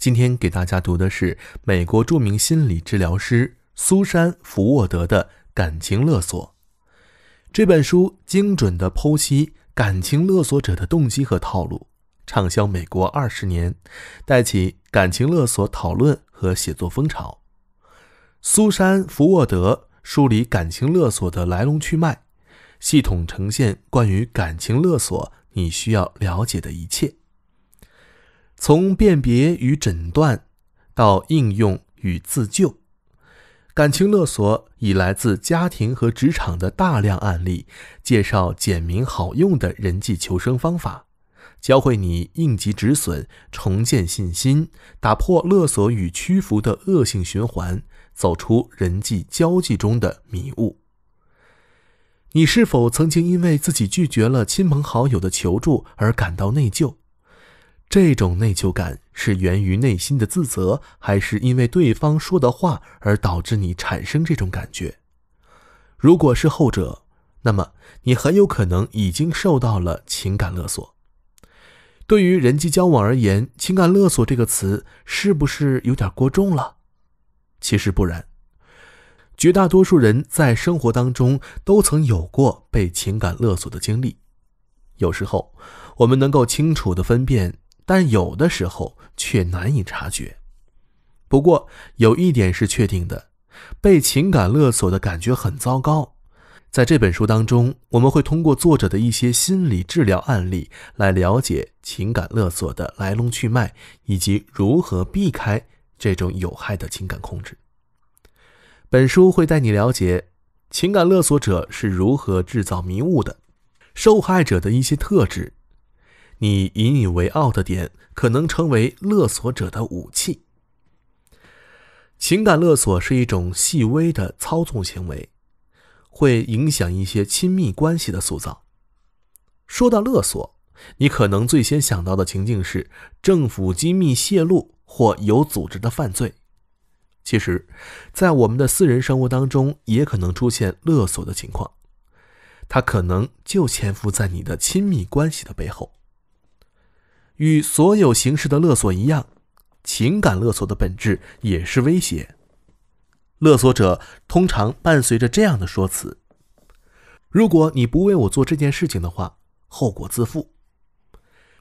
今天给大家读的是美国著名心理治疗师苏珊·福沃德的《感情勒索》这本书，精准地剖析感情勒索者的动机和套路，畅销美国二十年，带起感情勒索讨论和写作风潮。苏珊·福沃德梳理感情勒索的来龙去脉，系统呈现关于感情勒索你需要了解的一切。从辨别与诊断，到应用与自救，感情勒索以来自家庭和职场的大量案例，介绍简明好用的人际求生方法，教会你应急止损、重建信心、打破勒索与屈服的恶性循环，走出人际交际中的迷雾。你是否曾经因为自己拒绝了亲朋好友的求助而感到内疚？这种内疚感是源于内心的自责，还是因为对方说的话而导致你产生这种感觉？如果是后者，那么你很有可能已经受到了情感勒索。对于人际交往而言，“情感勒索”这个词是不是有点过重了？其实不然，绝大多数人在生活当中都曾有过被情感勒索的经历。有时候，我们能够清楚地分辨。但有的时候却难以察觉。不过有一点是确定的，被情感勒索的感觉很糟糕。在这本书当中，我们会通过作者的一些心理治疗案例来了解情感勒索的来龙去脉，以及如何避开这种有害的情感控制。本书会带你了解情感勒索者是如何制造迷雾的，受害者的一些特质。你引以为傲的点，可能成为勒索者的武器。情感勒索是一种细微的操纵行为，会影响一些亲密关系的塑造。说到勒索，你可能最先想到的情境是政府机密泄露或有组织的犯罪。其实，在我们的私人生活当中，也可能出现勒索的情况，它可能就潜伏在你的亲密关系的背后。与所有形式的勒索一样，情感勒索的本质也是威胁。勒索者通常伴随着这样的说辞：“如果你不为我做这件事情的话，后果自负。”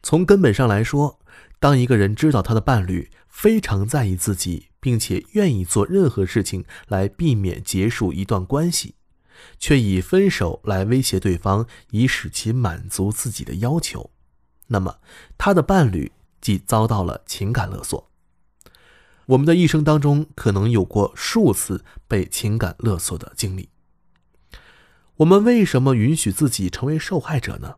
从根本上来说，当一个人知道他的伴侣非常在意自己，并且愿意做任何事情来避免结束一段关系，却以分手来威胁对方，以使其满足自己的要求。那么，他的伴侣即遭到了情感勒索。我们的一生当中，可能有过数次被情感勒索的经历。我们为什么允许自己成为受害者呢？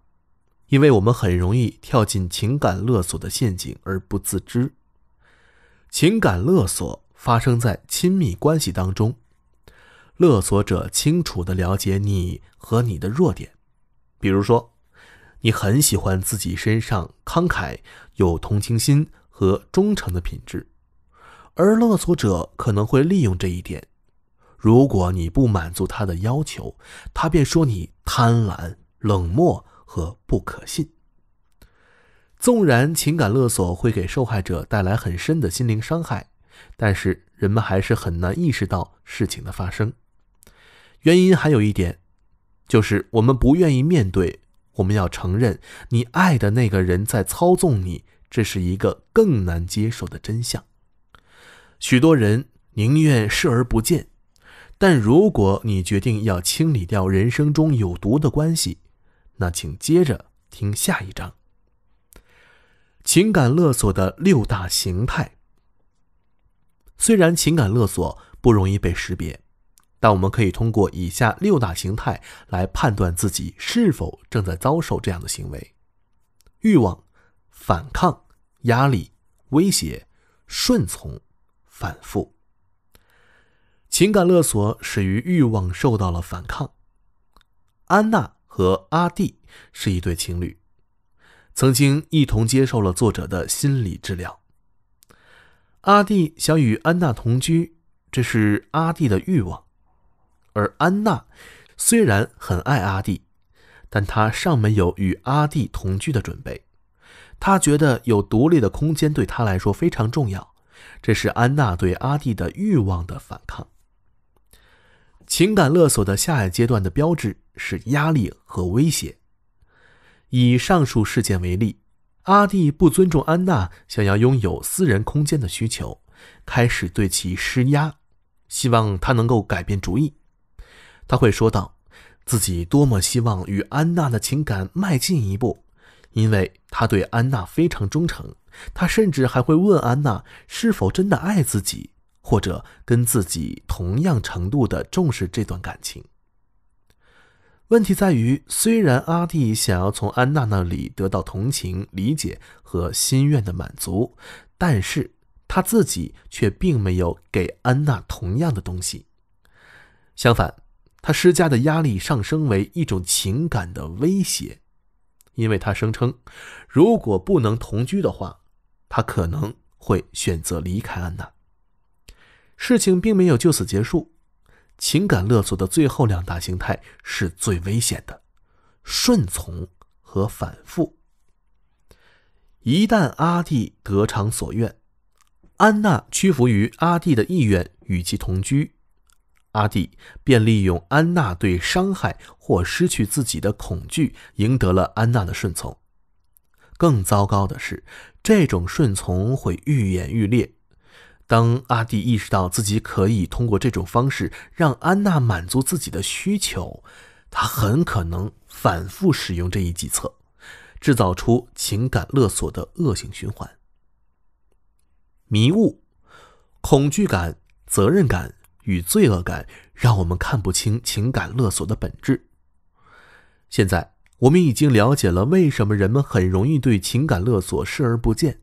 因为我们很容易跳进情感勒索的陷阱而不自知。情感勒索发生在亲密关系当中，勒索者清楚地了解你和你的弱点，比如说。你很喜欢自己身上慷慨、有同情心和忠诚的品质，而勒索者可能会利用这一点。如果你不满足他的要求，他便说你贪婪、冷漠和不可信。纵然情感勒索会给受害者带来很深的心灵伤害，但是人们还是很难意识到事情的发生。原因还有一点，就是我们不愿意面对。我们要承认，你爱的那个人在操纵你，这是一个更难接受的真相。许多人宁愿视而不见，但如果你决定要清理掉人生中有毒的关系，那请接着听下一章：情感勒索的六大形态。虽然情感勒索不容易被识别。但我们可以通过以下六大形态来判断自己是否正在遭受这样的行为：欲望、反抗、压力、威胁、顺从、反复。情感勒索始于欲望受到了反抗。安娜和阿蒂是一对情侣，曾经一同接受了作者的心理治疗。阿蒂想与安娜同居，这是阿蒂的欲望。而安娜虽然很爱阿弟，但她尚没有与阿弟同居的准备。她觉得有独立的空间对她来说非常重要，这是安娜对阿弟的欲望的反抗。情感勒索的下一阶段的标志是压力和威胁。以上述事件为例，阿弟不尊重安娜想要拥有私人空间的需求，开始对其施压，希望她能够改变主意。他会说到自己多么希望与安娜的情感迈进一步，因为他对安娜非常忠诚。他甚至还会问安娜是否真的爱自己，或者跟自己同样程度的重视这段感情。问题在于，虽然阿蒂想要从安娜那里得到同情、理解和心愿的满足，但是他自己却并没有给安娜同样的东西。相反，他施加的压力上升为一种情感的威胁，因为他声称，如果不能同居的话，他可能会选择离开安娜。事情并没有就此结束，情感勒索的最后两大形态是最危险的：顺从和反复。一旦阿蒂得偿所愿，安娜屈服于阿蒂的意愿，与其同居。阿蒂便利用安娜对伤害或失去自己的恐惧，赢得了安娜的顺从。更糟糕的是，这种顺从会愈演愈烈。当阿蒂意识到自己可以通过这种方式让安娜满足自己的需求，他很可能反复使用这一计策，制造出情感勒索的恶性循环。迷雾、恐惧感、责任感。与罪恶感让我们看不清情感勒索的本质。现在我们已经了解了为什么人们很容易对情感勒索视而不见，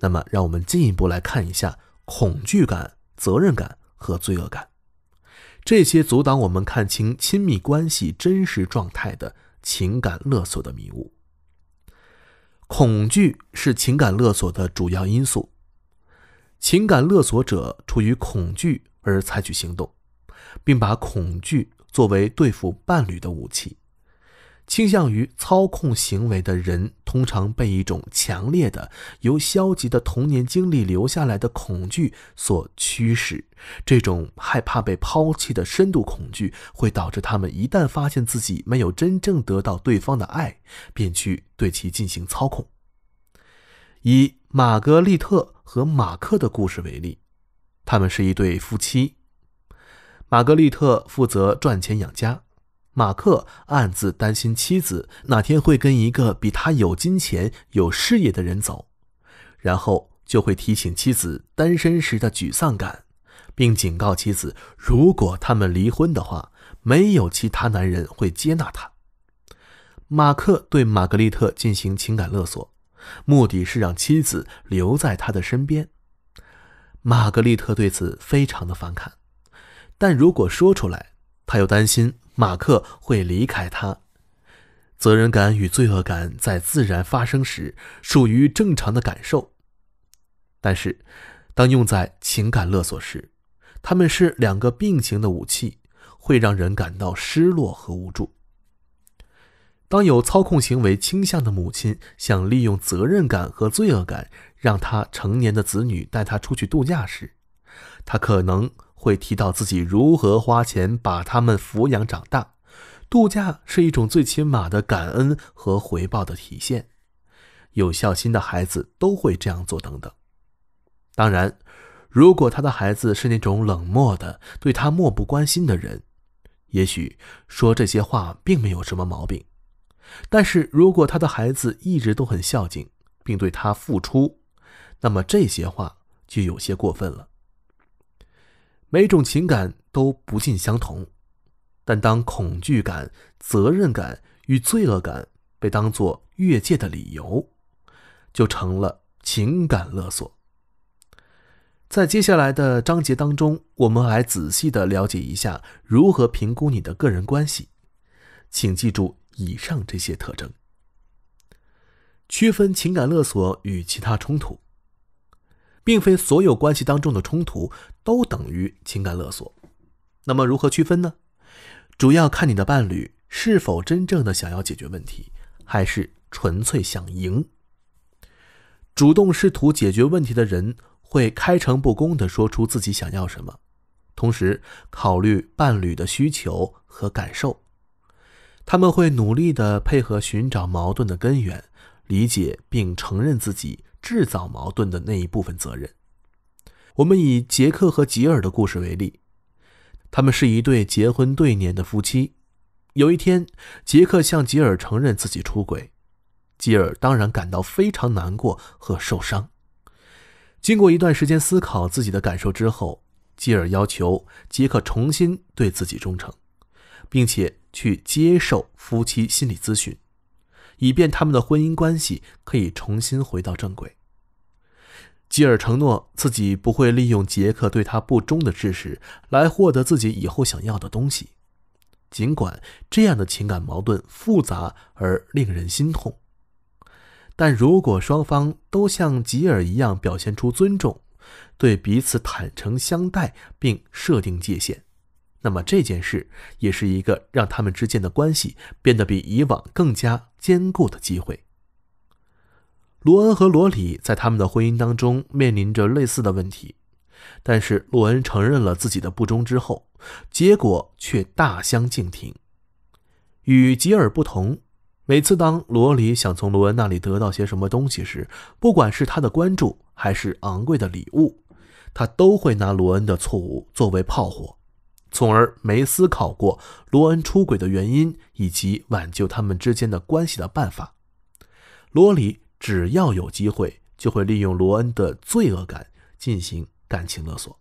那么让我们进一步来看一下恐惧感、责任感和罪恶感，这些阻挡我们看清亲密关系真实状态的情感勒索的迷雾。恐惧是情感勒索的主要因素，情感勒索者处于恐惧。而采取行动，并把恐惧作为对付伴侣的武器。倾向于操控行为的人，通常被一种强烈的、由消极的童年经历留下来的恐惧所驱使。这种害怕被抛弃的深度恐惧，会导致他们一旦发现自己没有真正得到对方的爱，便去对其进行操控。以玛格丽特和马克的故事为例。他们是一对夫妻，玛格丽特负责赚钱养家，马克暗自担心妻子哪天会跟一个比他有金钱、有事业的人走，然后就会提醒妻子单身时的沮丧感，并警告妻子，如果他们离婚的话，没有其他男人会接纳他。马克对玛格丽特进行情感勒索，目的是让妻子留在他的身边。玛格丽特对此非常的反感，但如果说出来，她又担心马克会离开她。责任感与罪恶感在自然发生时属于正常的感受，但是当用在情感勒索时，他们是两个并行的武器，会让人感到失落和无助。当有操控行为倾向的母亲想利用责任感和罪恶感，让他成年的子女带他出去度假时，他可能会提到自己如何花钱把他们抚养长大。度假是一种最起码的感恩和回报的体现。有孝心的孩子都会这样做。等等。当然，如果他的孩子是那种冷漠的、对他漠不关心的人，也许说这些话并没有什么毛病。但是，如果他的孩子一直都很孝敬，并对他付出，那么这些话就有些过分了。每种情感都不尽相同，但当恐惧感、责任感与罪恶感被当作越界的理由，就成了情感勒索。在接下来的章节当中，我们来仔细的了解一下如何评估你的个人关系。请记住。以上这些特征，区分情感勒索与其他冲突，并非所有关系当中的冲突都等于情感勒索。那么如何区分呢？主要看你的伴侣是否真正的想要解决问题，还是纯粹想赢。主动试图解决问题的人会开诚布公的说出自己想要什么，同时考虑伴侣的需求和感受。他们会努力地配合寻找矛盾的根源，理解并承认自己制造矛盾的那一部分责任。我们以杰克和吉尔的故事为例，他们是一对结婚对年的夫妻。有一天，杰克向吉尔承认自己出轨，吉尔当然感到非常难过和受伤。经过一段时间思考自己的感受之后，吉尔要求杰克重新对自己忠诚。并且去接受夫妻心理咨询，以便他们的婚姻关系可以重新回到正轨。吉尔承诺自己不会利用杰克对他不忠的事实来获得自己以后想要的东西。尽管这样的情感矛盾复杂而令人心痛，但如果双方都像吉尔一样表现出尊重，对彼此坦诚相待，并设定界限。那么这件事也是一个让他们之间的关系变得比以往更加坚固的机会。罗恩和罗里在他们的婚姻当中面临着类似的问题，但是罗恩承认了自己的不忠之后，结果却大相径庭。与吉尔不同，每次当罗里想从罗恩那里得到些什么东西时，不管是他的关注还是昂贵的礼物，他都会拿罗恩的错误作为炮火。从而没思考过罗恩出轨的原因以及挽救他们之间的关系的办法。罗里只要有机会就会利用罗恩的罪恶感进行感情勒索。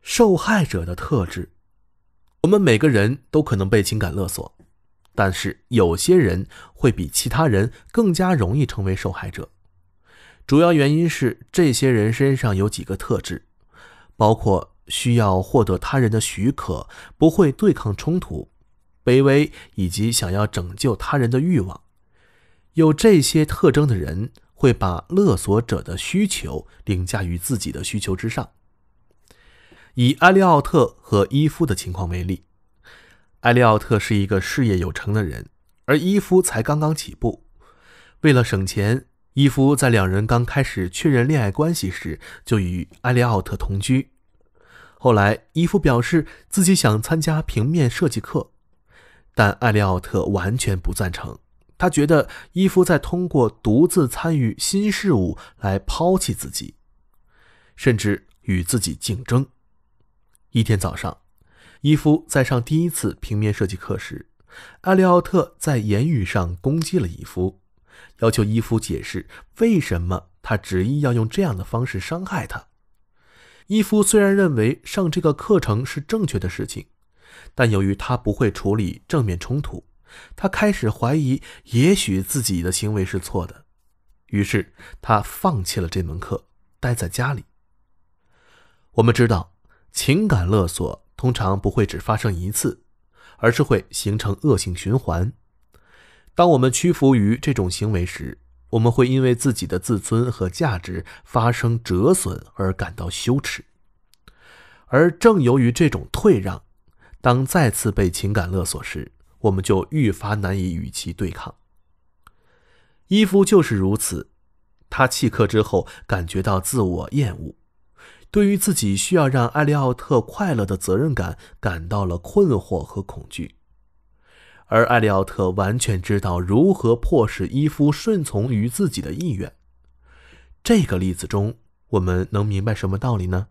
受害者的特质，我们每个人都可能被情感勒索，但是有些人会比其他人更加容易成为受害者。主要原因是这些人身上有几个特质，包括。需要获得他人的许可，不会对抗冲突、卑微以及想要拯救他人的欲望。有这些特征的人会把勒索者的需求凌驾于自己的需求之上。以埃利奥特和伊夫的情况为例，埃利奥特是一个事业有成的人，而伊夫才刚刚起步。为了省钱，伊夫在两人刚开始确认恋爱关系时就与埃利奥特同居。后来，伊夫表示自己想参加平面设计课，但艾利奥特完全不赞成。他觉得伊夫在通过独自参与新事物来抛弃自己，甚至与自己竞争。一天早上，伊夫在上第一次平面设计课时，艾利奥特在言语上攻击了伊夫，要求伊夫解释为什么他执意要用这样的方式伤害他。伊夫虽然认为上这个课程是正确的事情，但由于他不会处理正面冲突，他开始怀疑，也许自己的行为是错的。于是他放弃了这门课，待在家里。我们知道，情感勒索通常不会只发生一次，而是会形成恶性循环。当我们屈服于这种行为时，我们会因为自己的自尊和价值发生折损而感到羞耻，而正由于这种退让，当再次被情感勒索时，我们就愈发难以与其对抗。伊夫就是如此，他弃客之后，感觉到自我厌恶，对于自己需要让艾利奥特快乐的责任感，感到了困惑和恐惧。而艾利奥特完全知道如何迫使伊夫顺从于自己的意愿。这个例子中，我们能明白什么道理呢？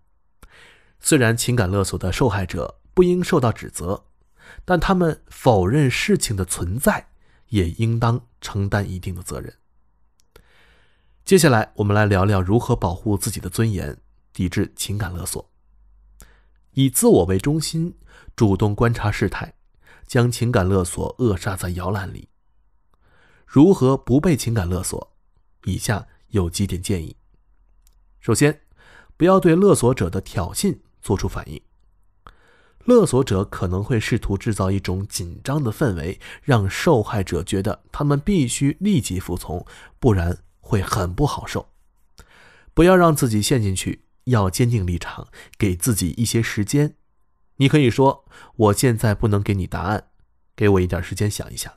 虽然情感勒索的受害者不应受到指责，但他们否认事情的存在也应当承担一定的责任。接下来，我们来聊聊如何保护自己的尊严，抵制情感勒索。以自我为中心，主动观察事态。将情感勒索扼杀在摇篮里。如何不被情感勒索？以下有几点建议：首先，不要对勒索者的挑衅做出反应。勒索者可能会试图制造一种紧张的氛围，让受害者觉得他们必须立即服从，不然会很不好受。不要让自己陷进去，要坚定立场，给自己一些时间。你可以说：“我现在不能给你答案，给我一点时间想一想，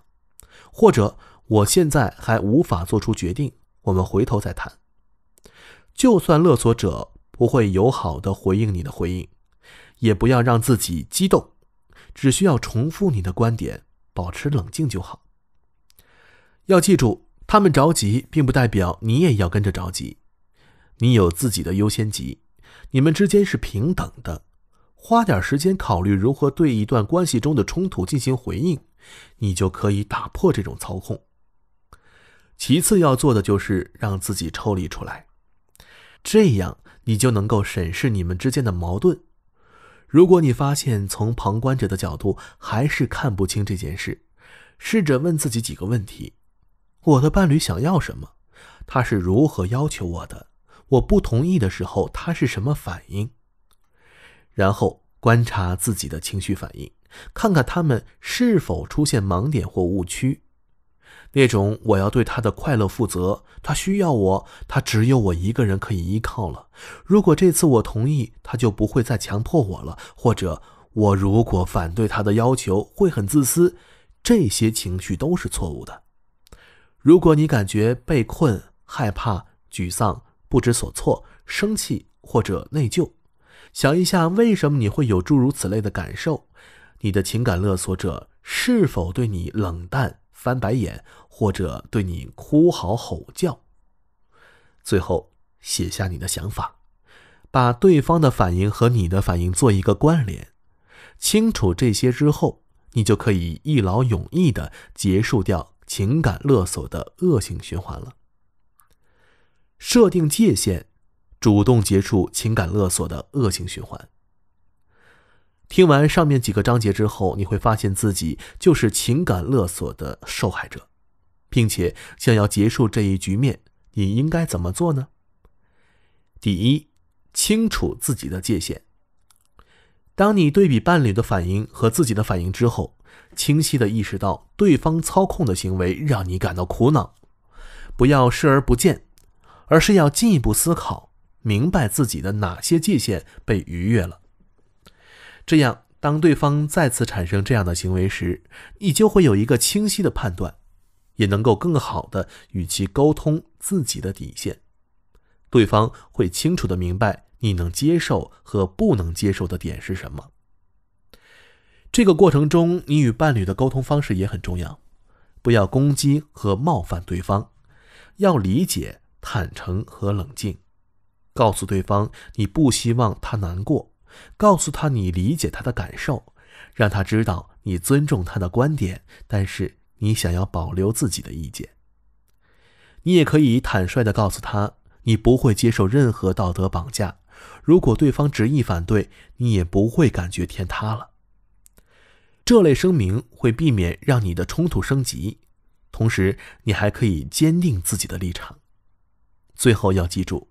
或者“我现在还无法做出决定，我们回头再谈。”就算勒索者不会友好的回应你的回应，也不要让自己激动，只需要重复你的观点，保持冷静就好。要记住，他们着急，并不代表你也要跟着着急。你有自己的优先级，你们之间是平等的。花点时间考虑如何对一段关系中的冲突进行回应，你就可以打破这种操控。其次要做的就是让自己抽离出来，这样你就能够审视你们之间的矛盾。如果你发现从旁观者的角度还是看不清这件事，试着问自己几个问题：我的伴侣想要什么？他是如何要求我的？我不同意的时候，他是什么反应？然后观察自己的情绪反应，看看他们是否出现盲点或误区。那种我要对他的快乐负责，他需要我，他只有我一个人可以依靠了。如果这次我同意，他就不会再强迫我了。或者我如果反对他的要求，会很自私。这些情绪都是错误的。如果你感觉被困、害怕、沮丧、不知所措、生气或者内疚。想一下，为什么你会有诸如此类的感受？你的情感勒索者是否对你冷淡、翻白眼，或者对你哭嚎、吼叫？最后写下你的想法，把对方的反应和你的反应做一个关联。清楚这些之后，你就可以一劳永逸的结束掉情感勒索的恶性循环了。设定界限。主动结束情感勒索的恶性循环。听完上面几个章节之后，你会发现自己就是情感勒索的受害者，并且想要结束这一局面，你应该怎么做呢？第一，清楚自己的界限。当你对比伴侣的反应和自己的反应之后，清晰的意识到对方操控的行为让你感到苦恼，不要视而不见，而是要进一步思考。明白自己的哪些界限被逾越了，这样，当对方再次产生这样的行为时，你就会有一个清晰的判断，也能够更好的与其沟通自己的底线。对方会清楚的明白你能接受和不能接受的点是什么。这个过程中，你与伴侣的沟通方式也很重要，不要攻击和冒犯对方，要理解、坦诚和冷静。告诉对方你不希望他难过，告诉他你理解他的感受，让他知道你尊重他的观点，但是你想要保留自己的意见。你也可以坦率的告诉他，你不会接受任何道德绑架。如果对方执意反对，你也不会感觉天塌了。这类声明会避免让你的冲突升级，同时你还可以坚定自己的立场。最后要记住。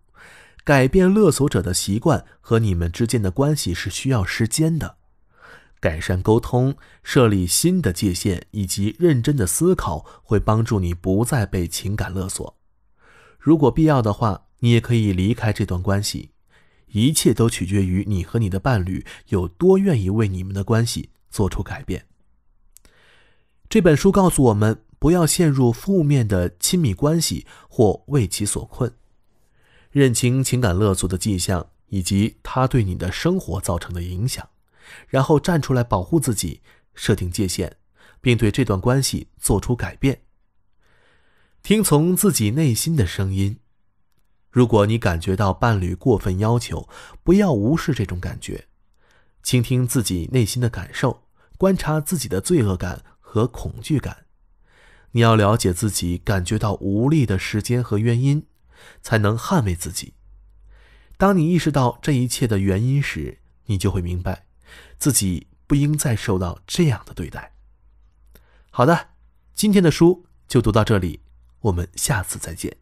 改变勒索者的习惯和你们之间的关系是需要时间的。改善沟通、设立新的界限以及认真的思考，会帮助你不再被情感勒索。如果必要的话，你也可以离开这段关系。一切都取决于你和你的伴侣有多愿意为你们的关系做出改变。这本书告诉我们，不要陷入负面的亲密关系或为其所困。认清情感勒索的迹象以及它对你的生活造成的影响，然后站出来保护自己，设定界限，并对这段关系做出改变。听从自己内心的声音，如果你感觉到伴侣过分要求，不要无视这种感觉，倾听自己内心的感受，观察自己的罪恶感和恐惧感。你要了解自己感觉到无力的时间和原因。才能捍卫自己。当你意识到这一切的原因时，你就会明白，自己不应再受到这样的对待。好的，今天的书就读到这里，我们下次再见。